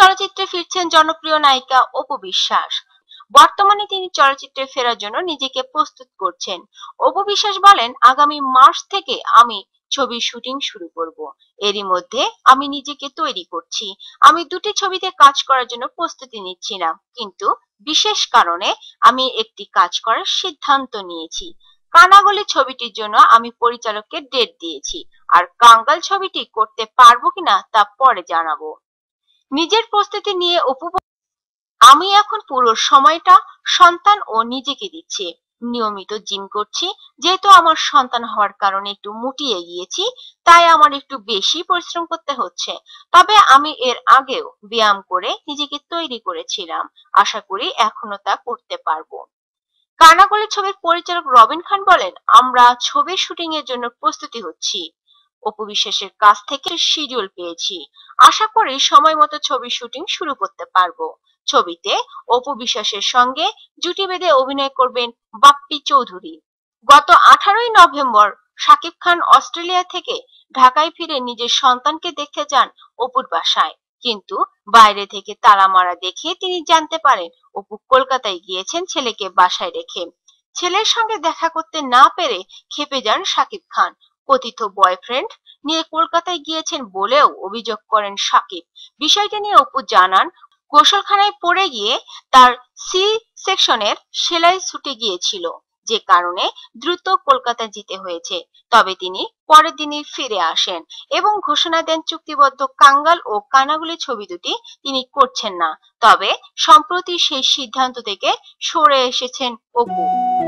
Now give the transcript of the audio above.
চলচ্চিত্রে ফিরছেন জনপ্রিয় নায়িকা অপু বিশ্বাস বর্তমানে তিনি চলচ্চিত্রে ফেরার জন্য নিজেকে প্রস্তুত করছেন অপু বিশ্বাস বলেন আগামী মার্চ থেকে আমি ছবির শুটিং শুরু করব এরই মধ্যে আমি নিজেকে তৈরি করছি আমি দুটি ছবিতে কাজ করার জন্য প্রস্তুতি নিচ্ছিলাম কিন্তু বিশেষ কারণে আমি একটি কাজ করার সিদ্ধান্ত নিয়েছি কানাগলি ছবিটির জন্য আমি পরিচালককে ডেট দিয়েছি আর কাঙ্গাল ছবিটি করতে পারবো কিনা তা পরে জানাবো নিজের প্রস্তুতি নিয়ে অপু আমি এখন পুরো সময়টা সন্তান ও নিজেকে দিচ্ছি নিয়মিত জিম করছি যেহেতু আমার সন্তান হওয়ার কারণে একটু মুটিয়ে গিয়েছি তাই আমার একটু বেশি পরিশ্রম করতে হচ্ছে তবে আমি এর আগেও ব্যায়াম করে নিজেকে তৈরি করেছিলাম আশা করি এখনো তা করতে পারবো কানাগলি ছবির পরিচালক রবিন খান বলেন আমরা ছবির শুটিং এর জন্য প্রস্তুতি হচ্ছি অপবিশ্বাসের কাছ থেকে শিডিউল পেয়েছি আশা করি সময় মতো ছবি শুটিং শুরু করতে পারবো ছবিতে অপবিশ্বাসের সঙ্গে জুটি বেঁধে অভিনয় করবেন বাপ্পি চৌধুরী গত আঠারোই নভেম্বর শাকিব খান অস্ট্রেলিয়া থেকে ঢাকায় ফিরে নিজের সন্তানকে দেখতে যান অপুর বাসায় কিন্তু বাইরে থেকে তালা মারা দেখে তিনি জানতে পারেন অপু কলকাতায় গিয়েছেন ছেলেকে বাসায় রেখে ছেলের সঙ্গে দেখা করতে না পেরে খেপে যান শাকিব খান কথিত বয়ফ্রেন্ড নিয়ে কলকাতায় গিয়েছেন বলেও অভিযোগ করেন সাকিব বিষয়টি নিয়ে অপু জানান গোসলখানায় পড়ে গিয়ে তার সি সেকশনের সেলাই ছুটে গিয়েছিল যে কারণে দ্রুত কলকাতা যেতে হয়েছে তবে তিনি পরের দিনই ফিরে আসেন এবং ঘোষণা দেন চুক্তিবদ্ধ কাঙ্গাল ও কানাগুলি ছবি দুটি তিনি করছেন না তবে সম্প্রতি সেই সিদ্ধান্ত থেকে সরে এসেছেন অপু